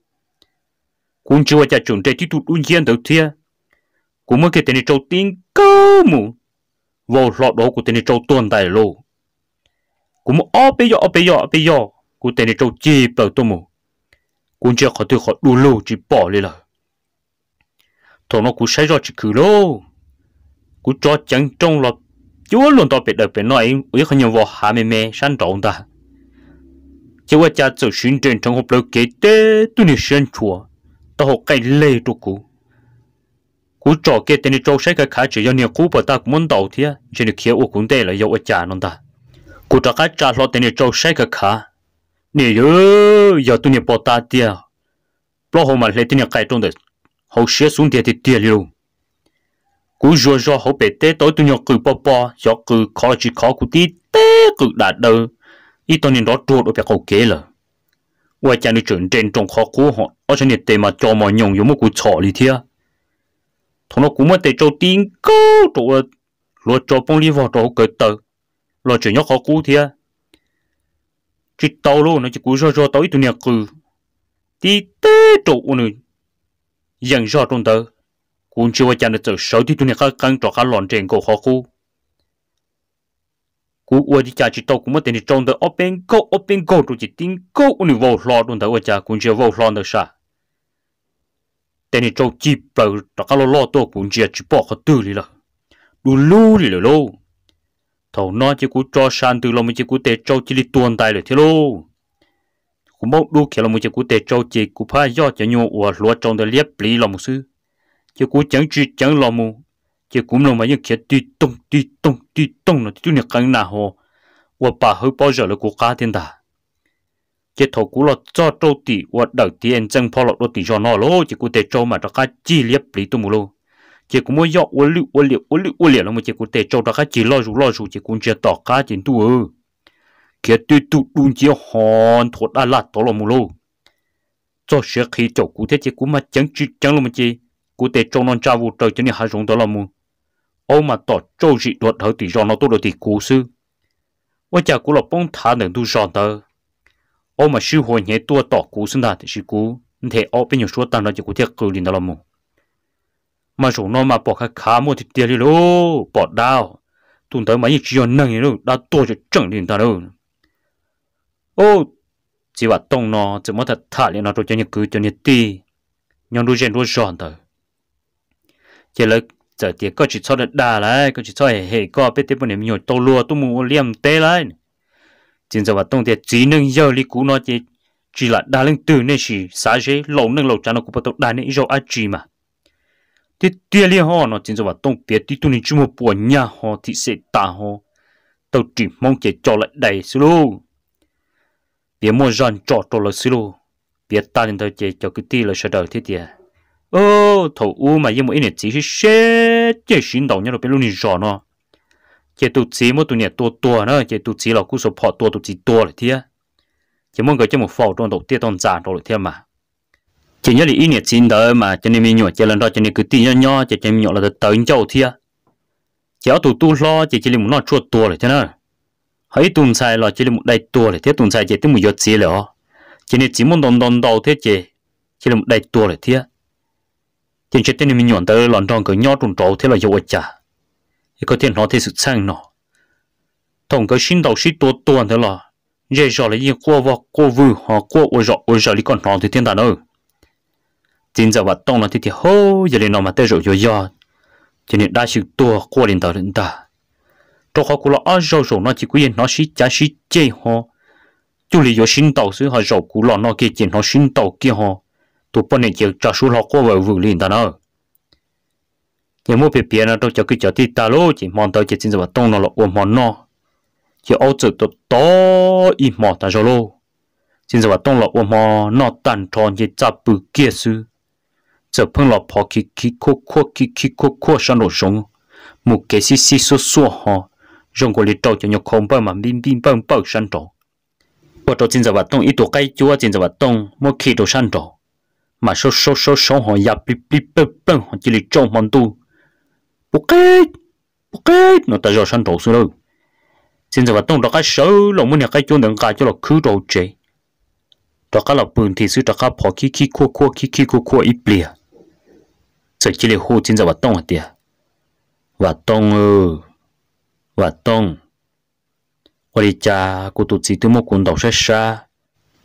cũng chưa cha chuẩn trẻ chỉ tụt uốn gian đầu tiên cũng mới cái tên trâu tiên câu mù vào lọ đó của tên trâu tuần tài lô cũng ở bây giờ ở bây giờ ở bây giờ của tên trâu chỉ bảo tôi mù cũng chưa khỏi tôi khỏi đủ lô chỉ bỏ đi là thằng nó cũng sai rồi chỉ cứ lô cũng cho chẳng trong là chúa luôn tao bị đời bị nói ấy không nhiều vào hà mê mê săn trọng ta chỉ qua cha tự sinh trên trong hộp lô kế tế tôi nên xuyên ta học cái lê trụ cũ cú trò kia tên trâu sẽ cái khá chỉ do nhiều cú bởi ta muốn đầu thế chỉ được kia ô cũng đây là do ở trả nó ta cú trả cái trả lo tên trâu sẽ cái khá nè, giờ giờ tụi nhiều bỏ ta tia lo hôm mà lấy tên cái trong đấy hậu sẽ xuống tiền thì tiền liu cú rồi rồi hậu bể tê tối tụi nhiều cử bỏ bỏ do cử khó chỉ khó cú tí tê cử đã đâu ít tao nên đó trộn ở việc cầu kế là 我家里真正种好苦哈，而且你对嘛叫嘛用有么股炒里天，同了股么得做点高做了，罗做帮你话做个豆，罗只要好股天，只到了那只股少少到一度两股，第得做我呢，人少中头，估计我家里做少点度两个干做个乱整个好股。cú ua đi chả chỉ tàu cũng mất tiền trong đó open go open go rồi chỉ tin go uni vô lo luôn đó ua chả cũng chưa vô lo được sao tiền trong chỉ bờ đó các lo lo tôi cũng chưa chỉ bỏ khó tư đi là đủ lú đi rồi lú thầu nó chỉ cú cho sàn từ lo mới chỉ cú để trâu chỉ đi tuần tay rồi thế lú cú mốc đu kia lo mới chỉ cú để trâu chỉ cú phải do cho nhau ua lo trong đó liếp lý lo một sư chỉ cú chẳng chỉ chẳng lo mu chỉ cũng là mà những kia tuy tông tuy tông tuy tông nó tuy nhạc căng nào hồ và bà hơi bao giờ là cô cá tiền ta chỉ thầu cú là cho trâu tỷ và đầu tiên chân phò lọt đôi tỷ cho nó lô chỉ cú tê trâu mà cho cá chi liếp lý tụm lô chỉ cũng mới dọ uốn liệu uốn liệu uốn liệu uốn liệu là mà chỉ cú tê trâu cho cá chỉ lo rủ lo rủ chỉ cũng chỉ tỏ cá chỉ tu ơ kia tuy tu đun chỉ hòn thốt đã lạt tỏ lọ mù lô cho sẽ khi chỗ cú thế chỉ cũng mà chẳng chỉ chẳng lô mà chỉ cú tê trâu non cha vụ trời cho nên hạ rộng tỏ lọ mù ô mà tỏ Châu dị đuột hở thì do nó tôi đôi thì cú sư ô chả cú lọ bông thả nửa tu giòn tờ ô mà sư hồi nhé tua tỏ cú sư nào thì sư cú thế ô bên nhiều số tăng đó chỉ cú thiết cừ liền đó là mù mà số nó mà bỏ khá khá mua thì tiền đi lô bỏ đau tụi tớ mấy chỉ còn nâng lô đã tua cho chẳng liền ta đâu ô chỉ bảo tông nó chỉ mất thật thả liền nó rồi cho nhiệt cứ cho nhiệt ti nhưng đôi chân đôi giòn tờ chỉ lấy giờ thì có chỉ cho được đà lại có chỉ cho hệ hệ co biết tiếp bọn em nhiều tàu lùa tôi muốn liêm tê lại chính giờ bà tông thì chỉ nâng giờ lý cứu nó chỉ chỉ là đa lên từ nên chỉ xả chế lẩu nâng lẩu chán nó cũng bắt đầu đa nên rồi ai chỉ mà thì tia liền họ nó chính giờ bà tông biết thì tôi nên chung một buổi nhà họ thì sẽ ta họ tàu chỉ mong chỉ cho lại đầy xí lô biết mua răn cho cho là xí lô biết ta nên tàu chỉ cho cái tia là sợ đời thế tiệt ô ờ, thầu u mà yêu một ít chỉ chỉ xe chỉ xin đầu nhau bên luôn nhìn rõ nó chỉ tụt chỉ một tụi nhẹ tua tua nó chỉ tụt chỉ là cú số phò tua tụt chỉ tua là thế chỉ muốn cái chỉ một phò trong đầu tiên toàn giả rồi thế mà chỉ nhớ là ít nhẹ xin đó mà cho nên mình nhỏ chỉ lần đó cho nên cứ tin nhỏ nhỏ chỉ cho mình nhỏ là tới nhau thế chỉ ở tụt tua lo chỉ chỉ là muốn nó chua tua là thế nữa hãy tuần sai là chỉ là một đại tua là thế tuần sai chỉ tới một giọt gì là chỉ nên chỉ muốn đòn đòn đầu thế chỉ chỉ là một đại tua là thế tiền chế tiền mình nhọn tới lòn tròn cái nhỏ trung trâu thế là dầu chả có tiền nó thế sự sang nọ, thằng cái sinh đầu xin tua tua thế là dễ dò lấy yên qua vào qua vư họ qua ôi dọ ôi dọ lý còn nó thì tiền đàn ơi tiền giờ vật tông là thì thì hô giờ đến nó mà tới rồi rồi giờ cho nên đa sự tua qua đến tàu đến ta trong họ cũng là ở rồi rồi nó chỉ quý nó xí chả xí chê họ chú lý do sinh tàu xứ họ rồi cũng là nó kia chỉ họ sinh tàu kia họ tụ bên này chỉ cho xuống họ qua vào vườn liền ta nó chỉ mua bìa bìa nó đâu cho cái chợ thịt ta lô chỉ mang tới chỉ chính là tông nó là ôm mòn nó chỉ ấu trực tụ to ít mòn ta rồi lô chính là tông là ôm mòn nó tàn tròn chỉ chắp bự kia sư chỉ phân là bỏ kí kí khô khô kí kí khô khô sang đồ sống một cái xí xí số số ha, dùng cái lịch trâu cho nhau không bao mà bim bim bao bao sang chính chính ít đồ đồ sang 我做金子活动，一多该做金子活动，莫去做山庄。mà số số số số họ ya pi pi pi pi họ chỉ là trong mòn tu ok ok, nó ta giờ săn trổ xuống rồi. xin giờ bắt tông đó cái số lòng muốn nhà cái chỗ đừng cái chỗ là cứ đồ chế đó cái là bùn thì sư đó cái bỏ khí khí khô khô khí khí khô khô ít bể. giờ chỉ là hô xin giờ bắt tông hả tiệt và tông ơ và sẽ 我的家，孤独自己默默工作些啥？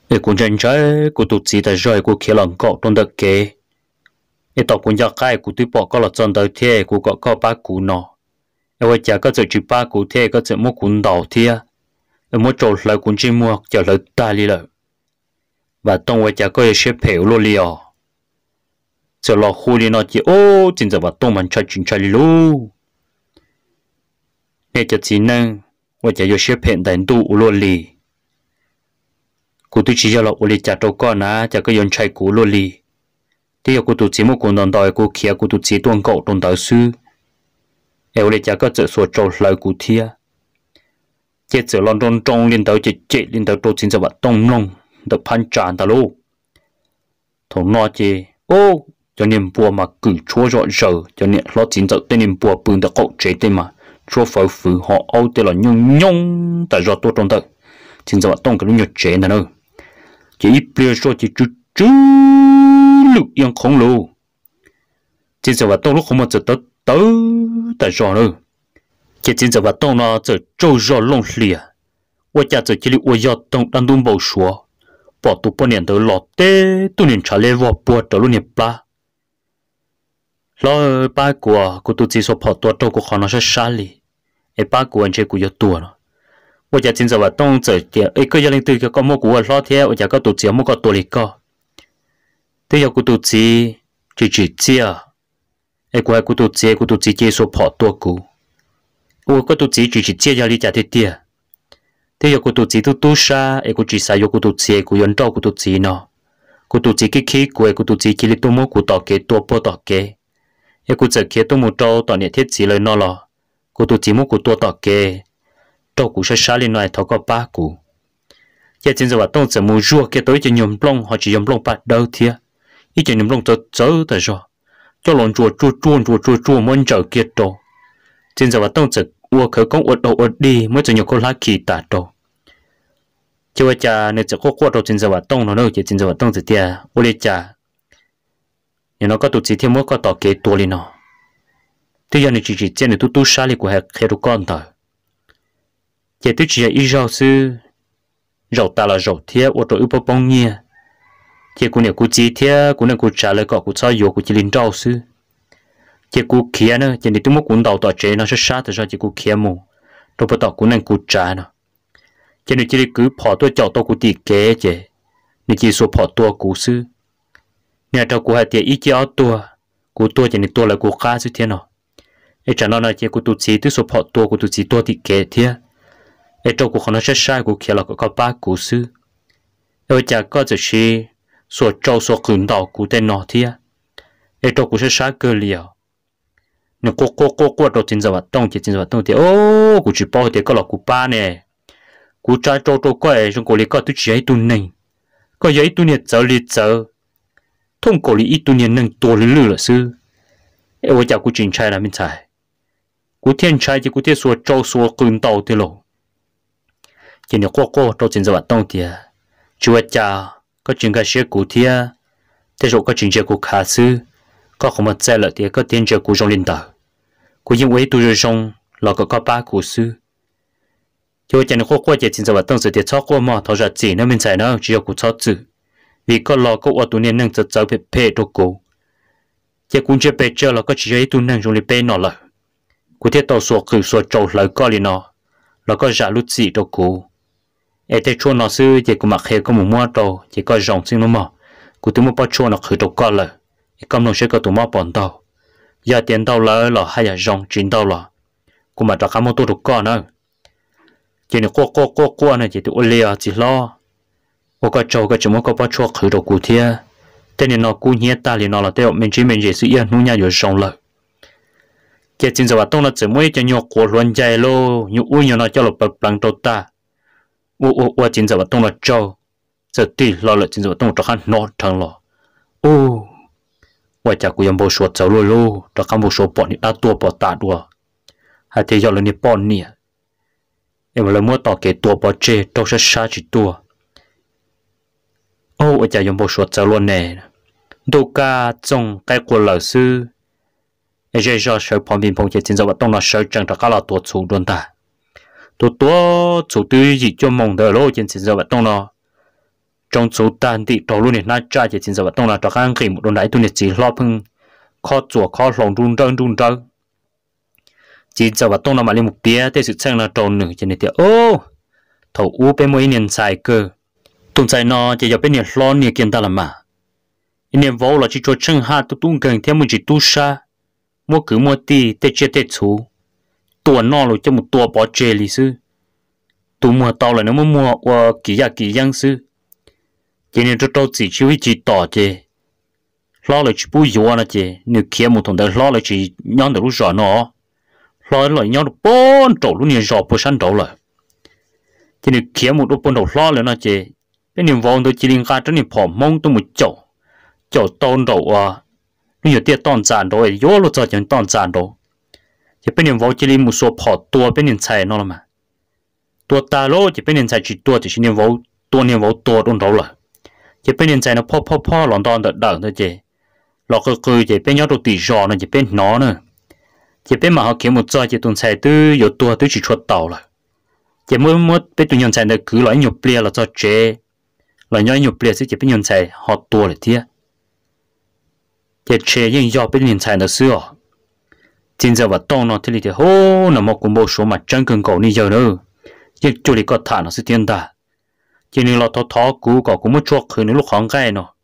e cũng chân trái cô tụt chỉ tại rồi cô khi lòng cọ trong đất kê. e tao cũng giác cái cô tụi bỏ có là chân đầu thế cô có có ba cú nọ e vợ chả có chỉ chỉ ba cú thế có chỉ mua cũng đầu thế e mua trộn lại cũng chỉ mua chờ lại ta đi lại và tông vợ chả có e xếp hiểu luôn liền chờ à. lo khu đi nó chỉ ô chính giờ và tông mình chơi chuyện chơi luôn nghe cho chỉ năng vợ chả có xếp hiện đánh tu luôn liền cụ tôi chỉ cho là uli chả trâu con á chả có yon chạy cú luôn li thế giờ cụ tôi chỉ một cụ đòn đòi cụ kia cụ tôi chỉ tuôn cậu tuôn đòi sư em uli chả có chợ sổ trâu lời cụ thia chết chợ lon trông trông liên đầu chết chết liên đầu trâu chính cho bạn tông nông được pan tràn đó. lô thằng nó chê ô cho nên bùa mà cử chúa rõ giờ, cho nên lo chính cho tên nên bùa bưng được cậu chế tên mà chúa phải phứ họ âu tên là nhung nhung tại do tôi trong tờ chính cho bạn tông cái lúc nhật chế nữa chỉ bia số chỉ chú chú lục yên khổng lồ chỉ giờ vào tông lúc không một giờ tới tới tại sao nữa chỉ chỉ giờ vào tông nó giờ trâu gió lông lìa 我家这这里我要当当东宝说，把都半年头老爹都能查来我不着路你吧。老八哥，我都只说跑多照顾好那些山里，哎八哥人家顾要多了。我家今朝话东走的，一个幺零对个个蘑菇我老天，我家个肚子么个多里个，对要个肚子就就这啊，哎个个肚子个肚子接受跑多个，我个肚子就就这要你家的的，对要个肚子都多啥，哎个至少要个肚子个人照个肚子呢，个肚子去去个个肚子去里多蘑菇大个多包大个，哎个这个多么照大年天子来那了，个肚子么个多大个。trâu cú sẽ xả lên ngoài thọ có ba cú giờ chính giờ tông sẽ mua rùa kia tới cho nhom long hoặc chỉ nhom long bắt đầu thia ý cho nhom long cho chớ tại rồi cho lòng chùa chua chua chua chua chua muốn chờ kia trâu chính giờ tông sẽ ua khởi công uất đầu uất đi mới cho nhiều cô lá kỳ tả trâu chứ bây giờ nếu chỉ có quạt trâu chính giờ tông nó đâu chỉ chính giờ tông sẽ tia ô lê cha nhưng nó có tụt chỉ thêm mỗi có tỏ kế tua lên nó thế giờ này chỉ chỉ trên này tu tu xa lý của hệ hệ tu con thôi chỉ tôi chỉ ít rau sư rau ta là rau thiệt ô tô ướp bông nghe, chỉ cô nhiều cô chỉ thiệt cô nhiều cô trả lời có cô sao yêu cô chỉ linh rau sư chỉ cô kia nữa chỉ để tôi muốn cũng đầu tọa chế nó sẽ sát thì sao chỉ cô kia mù tôi bắt đầu cô nên cô trả nó chỉ nên chỉ cứ bỏ tôi cho tôi cô tiệt kế chứ nên chỉ số bỏ tôi cô sư nhà trâu cô hai tiệt ít chỉ ở tôi cô tôi chỉ nên tôi là cô khá sư thiệt nó ấy chẳng nói là chỉ cũng tụt chỉ tôi số bỏ tôi cũng tụt chỉ tôi tiệt kế thiệt ai trâu của nó sẽ sai của kia là của ba cú của sư ai chả có chỉ chỉ số trâu số cứng đầu của tên nó thia ai trâu của sẽ sai cơ liều à. nó cố cố cố cố trâu chính giờ đông chỉ chính giờ đông thì ô cú chỉ bảo thì có là cú ba nè cú trai trâu trâu có ai trong cổ lì có thứ gì ấy tu nình có giấy tu nhiệt giờ liệt giờ thông cổ lì ít tu nhiệt nâng to lì lử là sư ai chả cú chính trai là mình trai cú thiên trai thì cú thiên số trâu số cứng đầu thì lộ chỉ nhiều cô cô trâu tiền giờ tông tiền chúa cha có chuyện cái xe cũ thia thế rồi có chuyện xe cũ khá sư có không một xe là thì có tiền xe cũ trong linh tờ cú những ấy tu rồi xong là có có ba cũ sư chúa cha nhiều cô cô chỉ tiền giờ tông sự thì cho cô mà thọ ra chỉ nên mình xài nó chỉ cũ cho chữ vì có lo có ở tu nên năng chật chật phê phê đồ cũ chỉ cũng chưa bây giờ là có chỉ cho tu năng trong linh bê nó là cú thế tàu sổ cử sổ trâu lời có linh nó là có giả lút gì đồ cô ai thế chua nó sư chỉ có mặc khéo có một mua đồ chỉ có dòng sinh nó mà cụ tụi mua bao chua nó khử độc qua lời công nông sẽ có tụi mua bọn tàu giờ tiền tàu là là hay là dòng chín tàu là cụ mà đặt cả một tụi độc qua nữa chỉ nó qua qua qua qua này chỉ tụi lia chỉ lo ô cái chỗ cái chỗ mua có bao chua khử độc cụ thia thế nên nó cú nhẹ ta liền nó là theo mình chỉ mình chỉ sự yên nuôi nhà rồi dòng lời chỉ chính giờ bà tông là chỉ mới cho nhiều cuộc luận chạy lô nhiều uy nhiều nó cho lộc bậc bằng đầu ta 我我我今早我动了招，这对老了今早我动着还闹腾了。哦，我家姑娘不说走路喽，这还不说帮你阿多帮大多，还得要了你帮你，因为了莫到给多帮这都是啥子多。哦，我家人不说走路呢，都家总该过老师，也就是说旁边朋友今早我动了手整着还老多粗重的。tôi tôi chủ tư chỉ cho mong đợi lô trên xin giờ vật tông đó trong số tàn tị đầu luôn này na cha trên xin giờ vật tông là trò khang khỉ một đồn đại tôi này chỉ lo phưng khó chùa khó lòng run run run run chỉ giờ vật tông là mà lên một tía thế sự sang là tròn nửa trên này tía ô thầu u bên mỗi niên sai cơ tụng sai nó chỉ giờ bên niên lo niên kiện ta làm mà niên vô là chỉ cho chân ha tôi tung gần thêm một chỉ tu sa mua cứ mua ti tê chết tê chú ตัวนอหรือจะมุตัวปอเจลิซื้อตัวมัวตอเลยนะมัวมัวว่ากี่ยากี่ยังซื้อ今年这周子就一直打的，拉了去不要了的，你看木同的拉了去让的路上呢，拉了让的半走路你绕不上走了，今年看木都半走拉了那的，那你往到吉林干这里跑忙都没走，走到走啊，你有点当站到，有了早就当站到，chỉ bên niệm vô chỉ li một số phò tua bên niệm chạy nó là mà tua ta lô chỉ bên niệm chạy chỉ tua chỉ niệm vô tua niệm vô tua đúng đâu là chỉ bên niệm chạy nó phò phò phò lòn đòn đợt đợt thôi chị lọ cơ cơ chỉ bên nhau đồ tỷ nó chỉ bên nó chỉ bên mà họ kiếm một giờ chỉ tuần chạy tư yếu tua tư chỉ chuột tàu là chỉ mỗi mỗi bên tuần nhận chạy được cứ loại nhiều plia là cho chế là nhau nhiều plia chỉ bên nhận chạy họ tua là thiệt chỉ chế những do bên nhận chạy là xưa chính giờ và tông nó thì thì hô nó một cùng bộ số mà chân cường cầu ni giờ nữa chỉ chủ lý có thả nó sẽ tiền ta chỉ nên lo thọ thọ cú có cũng muốn chuộc khứ nếu lúc khoảng cái nó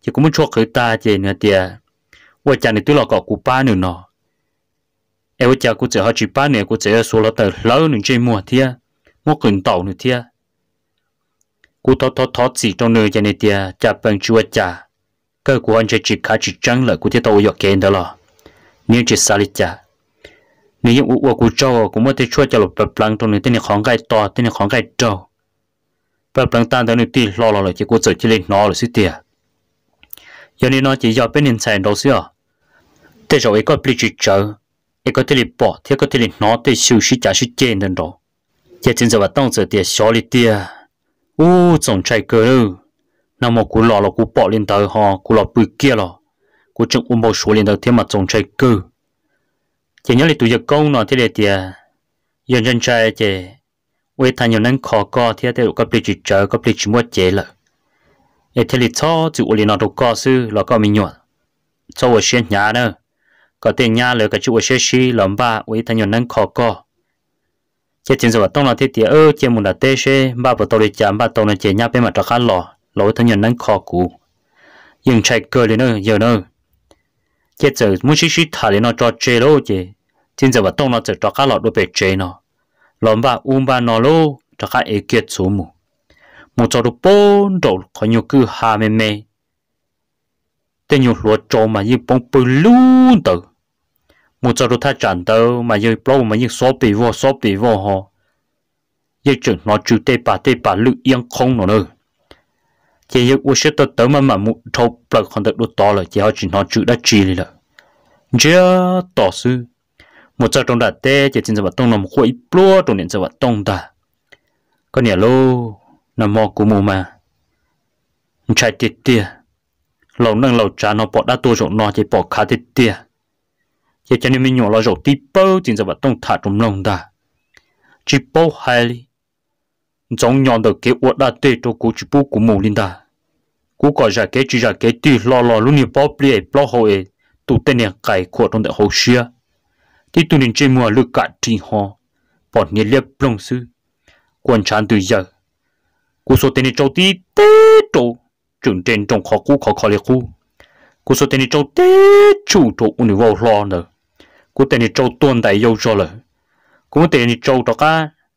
chỉ cũng muốn chuộc khứ ta chỉ nữa tiền vợ chồng này tôi lo có cú ba nữa nó em vợ chồng cú chỉ họ chỉ ba nữa cú chỉ số là từ lâu nữa chơi mua thia mua cần tàu nữa thia cú thọ thọ thọ chỉ trong nơi cho nên tiền chả bằng chúa chả cơ của anh chỉ chỉ khá chỉ trắng lại cú thì tàu dọc kén đó rồi nếu chỉ xả lịch cha nếu như uổng của cho cũng mất chua cho lục bắp bằng trong này tên này khó gai to tên này khó gai to, bắp bằng tan tới này tì lo lo rồi chỉ cố sợi chỉ lên nó rồi xí tiệt giờ này nó chỉ do bên hiện sản đâu xí thế rồi ấy có bị chích chờ ấy có thể là bỏ thế có thể là nó để siêu sĩ trả sĩ trên đến đó giờ chính giờ bắt đầu giờ tiệt xóa lịch tiệt u trồng trái cơ nào nằm một cú lò là cú bỏ lên tới ho, cú lò bự kia rồi 我正我冇熟练到天嘛种菜菇，前日你对着工呢，这里的认真在的，为他有能考个，这里个别去找个别去摸节了，也这里操就我里那都告诉老高明远，操我先伢呢，个对伢了个就我学习两把，为他有能考个，这真是我当了这第二节目的对些，把不到的讲把到了节伢别嘛找看老，老他有能考古，用菜菇的呢有呢。chế giờ muốn xí xí thả lên nó cho chơi lô chứ, trên giờ và tông nó giờ cho cá lọ đôi bể chế nó lòm ba, um ba nó lô cho cá ấy kết số mù một cho đồ bốn đồ có nhiều cứ hà mê mê tên nhiều lúa trâu mà như bông bự luôn tử một cho đồ thay chẳng tơ mà như bao mà như số bì vô số bì vô họ như chừng nó chịu tê bà tê bà lự yên không nó nữa chỉ yêu u sẽ tới tới mà mà mụ thâu bật còn được đốt to rồi, chỉ họ chỉ nó chữ đã chỉ đi rồi chỉ ờ, tỏ sư một giờ trong đã tê chỉ chính là vật tông nằm khuấy plua trong điện giờ vật tông ta có nhà lô nằm mò của mù mà chạy tiệt tiệt lâu nâng lâu trà nó bỏ đã tua rộng nó chỉ bỏ khá tiệt tiệt chỉ cho nên mình nhỏ lo rộng tí bao chính là vật tông thả trong lòng ta chỉ bao hai giống nhau đầu kế uất đã tê cho cố chỉ bố của mù linh ta cố có giả kế chỉ giả kế tuy lo lo luôn như bao bìa bao hồ ấy tụ tên này cài khổ trong đại hồ xưa. thì tụ nên chơi mùa lừa cả trì họ bọn nghe liệp lòng sư quan chán từ giờ cố số tên này trâu tí tê trâu chuẩn trên trong khó cố khó khó liệt cố cố số tên này trâu tê chủ trâu unu vào lo nữa cố tên này trâu tuôn đại yêu cho lời cố tên này trâu đó cả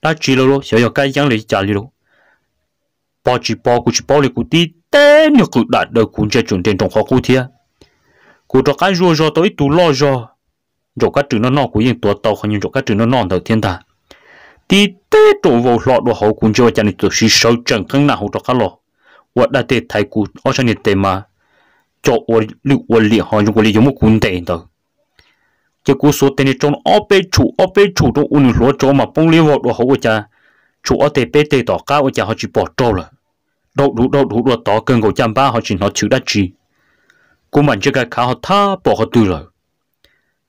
那猪了咯，小要该养来家里咯。包只包过去包里过地，但你过来的过家准点同好过天。过到该弱弱到一度老弱，弱个只能闹过应多到很弱个只能闹到天大。地带多无落落好过家家里就是手掌跟那好着个咯。我那得太过，我想你得嘛，做我六我脸好，如果你有么过得到。chỉ cú số tiền trong ở bên chủ ở bên chủ trong uni lúa chỗ mà bông liu vào đồ hậu cha chủ ở tề bên tề tỏ cá ở cha họ chỉ bỏ trâu rồi đâu đủ đâu đủ đồ tỏ cần của chăm ba họ chỉ nó chữ đã chi cú mình chỉ cái cá họ tha bỏ họ tư rồi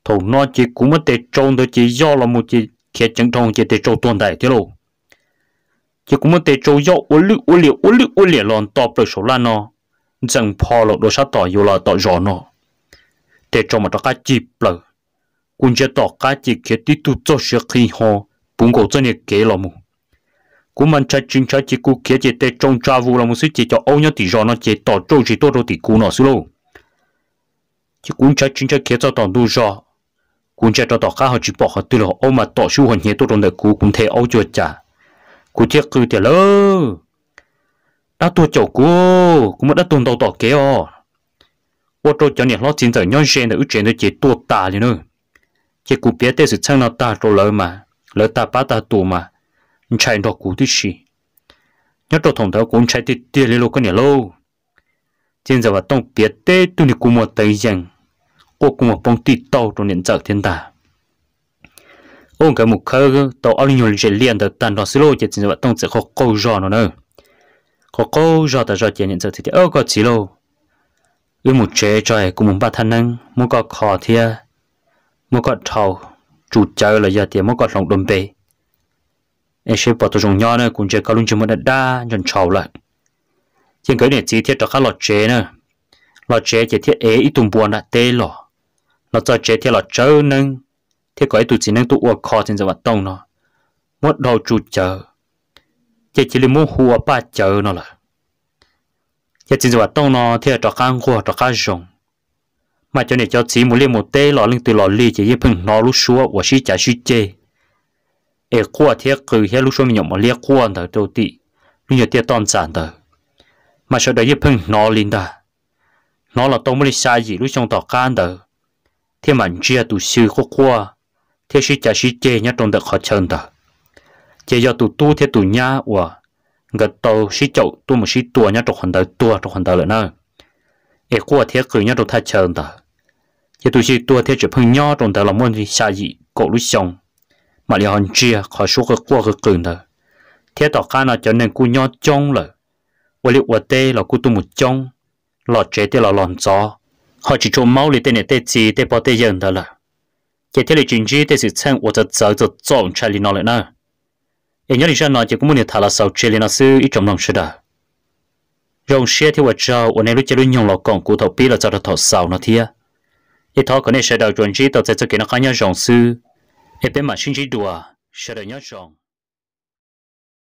thầu nó chỉ cú mất tề trong thôi chỉ do là một chỉ kia chẳng trong chỉ tề trâu tồn tại thế luôn chỉ cú mất tề trâu do uốn lưỡi uốn liệt uốn lưỡi uốn liệt lòn tọp rồi số lan nó rằng pho lộ đồ sát tỏ yêu là tỏ rõ nó tề trâu mà tỏ cái chip rồi quân chế tỏ cá chỉ kế tí tu cho sẽ khi họ bụng cổ chân kế là mù cú mình chạy chính chạy chỉ cú kế chỉ tê trong cha vu là một sự chỉ cho ông nhớ thì do nó chỉ tỏ trâu chỉ tốt đâu thì cú nó xí lô chỉ cú chạy chính chạy kế cho tỏ đủ do cú chạy cho tỏ cá họ chỉ bỏ họ từ là ông mà tỏ siêu hoàn nhẹ tốt trong đời cú cũng thấy ông chưa trả cú chết cứ thế lơ đã tua chỗ cú cú mất đã tuần đầu tỏ kế o ô tô cho nhẹ lo chính giờ nhon xe nữa chuyện nó chỉ tua tà đi nữa chỉ cụ biết thế sự chẳng nó ta rồi lỡ mà lỡ ta bắt ta tù mà chạy nó cụ thì chỉ nhớ trâu thằng đó cũng chạy đi tiền lấy luôn cái này lô trên giờ và tông biết thế tụi này cũng một tay rằng cô cũng một bông tì tàu trong nền chợ thiên ta ông cái mục khơi tàu ở nhiều chuyện liên được tàn đó xí lô chỉ trên giờ và tông sẽ có câu giò nó nữa có câu giò ta giò chỉ nền chợ thì ở có chỉ lô ư một chế trời cũng muốn bắt thân năng muốn có khó thiệt mỗi cái thầu chủ chơi là giờ tiền mỗi cái lòng đồn bề em sẽ bảo tôi dùng nhau nữa cũng chỉ có luôn chỉ một đa nhận thầu lại trên cái này chỉ thiết cho khách lọt chế nữa lọt chế chỉ thiết ế ít tùng buồn đã tê lọ lọt cho chế thiết lọt chơi nâng thiết cái tụ chỉ nâng tụ uổng khó trên giờ vật tông nó một đầu chủ chờ chỉ chỉ là muốn hùa ba chờ nó là chỉ trên chỉ vật tông nó thiết cho khách ngô cho khách dùng mà cho nên cho chỉ muốn lên một tê lọ lưng từ lọ lì chỉ yếp hưng nó lúc xua và xí chả xí chê ế qua thế cử hết lúc xua mình nhộng mà liếc qua thở đầu tị mình nhờ tiết toàn sản thở, mà sau đó yếp hưng nó lên đó nó là tông mới sai gì lúc trong tỏ can thở, thế mà chia tụ sư có qua thế xí chả xí chế nhá trong đợt khó chân thở, chỉ do tụ tu thế tụ nhã và gật đầu xí chậu tu một xí tua nhá trong hoàn đời tua trong hoàn đời nữa ế qua thế cử trong thay chân đó giờ tôi chỉ tua theo chụp hình nhỏ trong đó là muốn xa gì cổ lúc xong mà liệu hòn chia khỏi số cái qua cái cường đó thế tỏ cá nó cho nên cú nhỏ trong rồi và liệu vật tê là cú một trong lọt chế tê là lòn gió họ chỉ cho máu lấy tên này tê gì tê bỏ tê dần đó là giờ thế là chuyện gì tê sự sang của tớ giờ tớ chọn chạy lên nó lại nữa em nhớ rằng nó chỉ có muốn để thả là sau chạy lên nó sư ít trong lòng sẽ đỡ rong xe thì vật trâu ở nơi lúc chơi nhung lọ còn cú thầu là cho thầu sau nó thiệt ít thọ có nên sẽ đầu chuẩn chỉ tàu sẽ cho kiến nó khá nhau rộng sư ít bên mà sinh chỉ đùa sẽ đợi nhau rộng